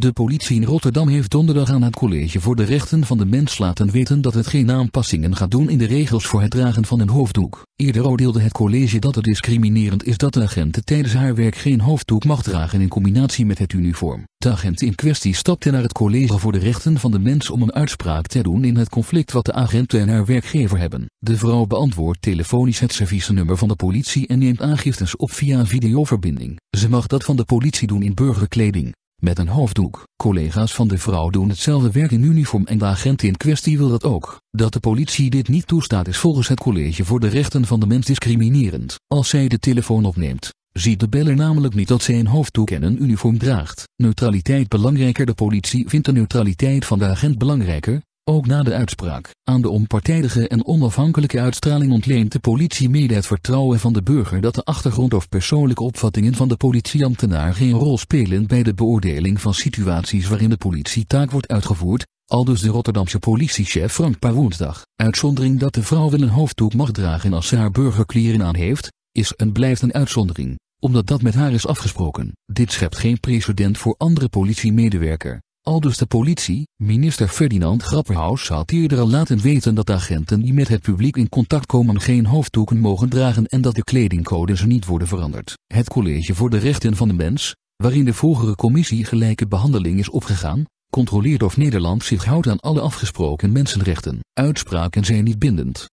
De politie in Rotterdam heeft donderdag aan het College voor de Rechten van de Mens laten weten dat het geen aanpassingen gaat doen in de regels voor het dragen van een hoofddoek. Eerder oordeelde het college dat het discriminerend is dat de agenten tijdens haar werk geen hoofddoek mag dragen in combinatie met het uniform. De agent in kwestie stapte naar het College voor de Rechten van de Mens om een uitspraak te doen in het conflict wat de agenten en haar werkgever hebben. De vrouw beantwoordt telefonisch het servicenummer van de politie en neemt aangiftes op via videoverbinding. Ze mag dat van de politie doen in burgerkleding met een hoofddoek. Collega's van de vrouw doen hetzelfde werk in uniform en de agent in kwestie wil dat ook. Dat de politie dit niet toestaat is volgens het College voor de Rechten van de Mens discriminerend. Als zij de telefoon opneemt, ziet de beller namelijk niet dat zij een hoofddoek en een uniform draagt. Neutraliteit belangrijker De politie vindt de neutraliteit van de agent belangrijker, ook na de uitspraak, aan de onpartijdige en onafhankelijke uitstraling ontleent de politie mede het vertrouwen van de burger dat de achtergrond of persoonlijke opvattingen van de politieambtenaar geen rol spelen bij de beoordeling van situaties waarin de politietaak wordt uitgevoerd, aldus de Rotterdamse politiechef Frank Pa Uitzondering dat de vrouw wel een hoofddoek mag dragen als ze haar burgerkleren aan heeft, is en blijft een uitzondering, omdat dat met haar is afgesproken. Dit schept geen precedent voor andere politiemedewerker. Aldus de politie, minister Ferdinand Grapperhaus had eerder al laten weten dat agenten die met het publiek in contact komen geen hoofddoeken mogen dragen en dat de kledingcodes niet worden veranderd. Het College voor de Rechten van de Mens, waarin de vroegere commissie gelijke behandeling is opgegaan, controleert of Nederland zich houdt aan alle afgesproken mensenrechten. Uitspraken zijn niet bindend.